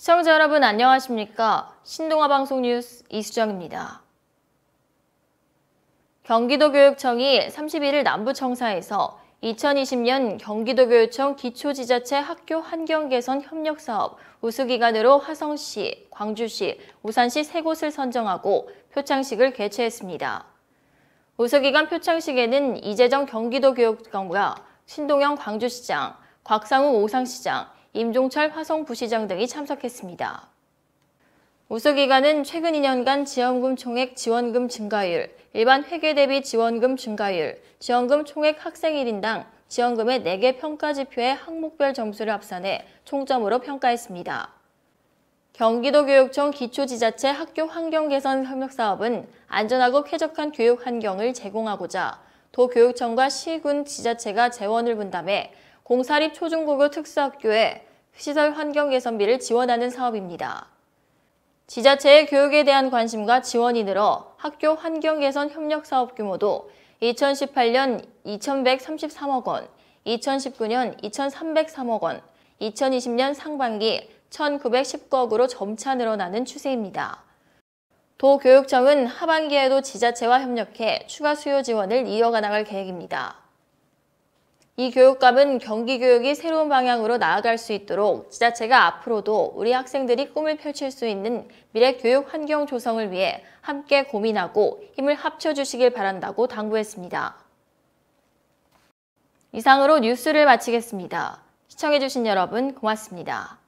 시청자 여러분 안녕하십니까? 신동아 방송 뉴스 이수정입니다. 경기도교육청이 31일 남부청사에서 2020년 경기도교육청 기초지자체 학교 환경개선 협력사업 우수기관으로 화성시, 광주시, 우산시 세 곳을 선정하고 표창식을 개최했습니다. 우수기관 표창식에는 이재정 경기도교육청과 신동영 광주시장, 곽상우 오상시장, 임종철 화성 부시장 등이 참석했습니다. 우수기관은 최근 2년간 지원금 총액 지원금 증가율, 일반 회계 대비 지원금 증가율, 지원금 총액 학생 1인당 지원금의 4개 평가 지표의 항목별 점수를 합산해 총점으로 평가했습니다. 경기도교육청 기초지자체 학교 환경 개선 협력 사업은 안전하고 쾌적한 교육 환경을 제공하고자 도교육청과 시군 지자체가 재원을 분담해 공사립 초중고교 특수학교에 시설 환경 개선비를 지원하는 사업입니다. 지자체의 교육에 대한 관심과 지원이 늘어 학교 환경 개선 협력 사업 규모도 2018년 2,133억 원, 2019년 2,303억 원, 2020년 상반기 1,919억으로 점차 늘어나는 추세입니다. 도교육청은 하반기에도 지자체와 협력해 추가 수요 지원을 이어가 나갈 계획입니다. 이 교육감은 경기교육이 새로운 방향으로 나아갈 수 있도록 지자체가 앞으로도 우리 학생들이 꿈을 펼칠 수 있는 미래 교육 환경 조성을 위해 함께 고민하고 힘을 합쳐주시길 바란다고 당부했습니다. 이상으로 뉴스를 마치겠습니다. 시청해주신 여러분 고맙습니다.